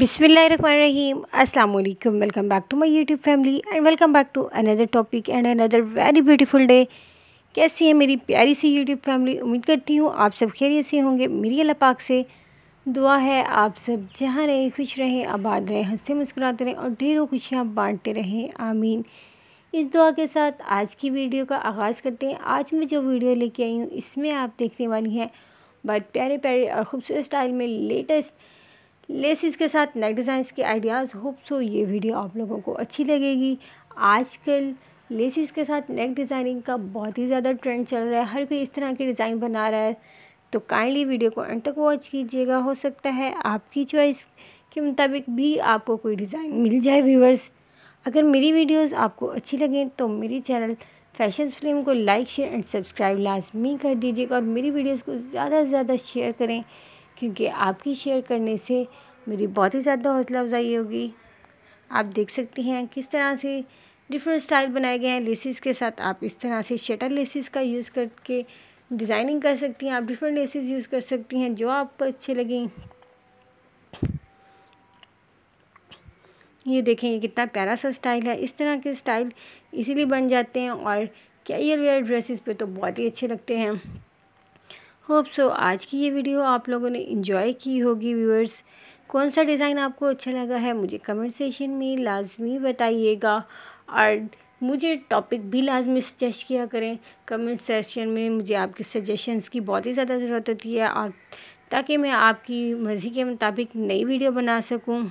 बिसमीम अस्सलाम वालेकुम welcome back to my YouTube family and welcome back to another topic and another very beautiful day कैसी है मेरी प्यारी सी यूट्यूब फैमिली उम्मीद करती हूँ आप सब खैरियत से होंगे मेरी अल्लाह पाक से दुआ है आप सब जहाँ रहें खुश रहें आबाद रहें हंसते मुस्कुराते रहें और ढेरों खुशियाँ बाँटते रहें आमीन इस दुआ के साथ आज की वीडियो का आगाज़ करते हैं आज मैं जो वीडियो लेके आई हूँ इसमें आप देखने वाली हैं बहुत प्यारे प्यारे और ख़ूबसूरत स्टाइल में लेटेस्ट लेसिस के साथ नेक डिज़ाइंस के आइडियाज़ होप सो ये वीडियो आप लोगों को अच्छी लगेगी आजकल लेसिस के साथ नेक डिज़ाइनिंग का बहुत ही ज़्यादा ट्रेंड चल रहा है हर कोई इस तरह की डिज़ाइन बना रहा है तो काइंडली वीडियो को एंड तक वॉच कीजिएगा हो सकता है आपकी चॉइस के मुताबिक भी आपको कोई डिज़ाइन मिल जाए व्यूवर्स अगर मेरी वीडियोस आपको अच्छी लगें तो मेरी चैनल फैशन फिल्म को लाइक शेयर एंड सब्सक्राइब लाजमी कर दीजिएगा और मेरी वीडियोस को ज़्यादा से ज़्यादा शेयर करें क्योंकि आपकी शेयर करने से मेरी बहुत ही ज़्यादा हौसला अफजाई होगी आप देख सकती हैं किस तरह से डिफरेंट स्टाइल बनाए गए हैं लेसिस के साथ आप इस तरह से शटर लेसिस का यूज़ करके डिज़ाइनिंग कर सकती हैं आप डिफरेंट लेसिस यूज़ कर सकती हैं जो आपको अच्छे लगें ये देखें ये कितना प्यारा सा स्टाइल है इस तरह के स्टाइल इसीलिए बन जाते हैं और कैरियर वेयर ड्रेसेस पे तो बहुत ही अच्छे लगते हैं होप सो आज की ये वीडियो आप लोगों ने इन्जॉय की होगी व्यूअर्स कौन सा डिज़ाइन आपको अच्छा लगा है मुझे कमेंट सेशन में लाजमी बताइएगा और मुझे टॉपिक भी लाजमी सजेस्ट किया करें कमेंट सेशन में मुझे आपके सजेशंस की बहुत ही ज़्यादा ज़रूरत होती है और ताकि मैं आपकी मर्ज़ी के मुताबिक नई वीडियो बना सकूं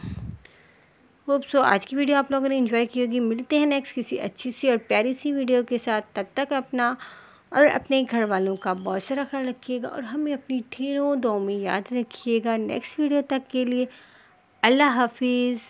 होप सो आज की वीडियो आप लोगों ने इन्जॉय की होगी मिलते हैं नेक्स्ट किसी अच्छी सी और प्यारी सी वीडियो के साथ तब तक अपना और अपने घर वालों का बहुत सारा ख्याल रखिएगा और हमें अपनी ठेरों दो में याद रखिएगा नेक्स्ट वीडियो तक के लिए अल्लाह हाफिज़